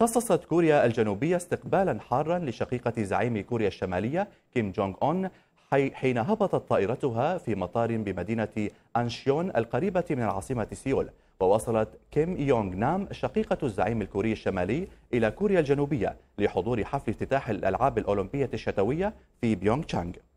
خصصت كوريا الجنوبية استقبالا حارا لشقيقة زعيم كوريا الشمالية كيم جونغ أون حين هبطت طائرتها في مطار بمدينة أنشيون القريبة من العاصمة سيول ووصلت كيم يونغ نام شقيقة الزعيم الكوري الشمالي إلى كوريا الجنوبية لحضور حفل افتتاح الألعاب الأولمبية الشتوية في بيونغ تشانغ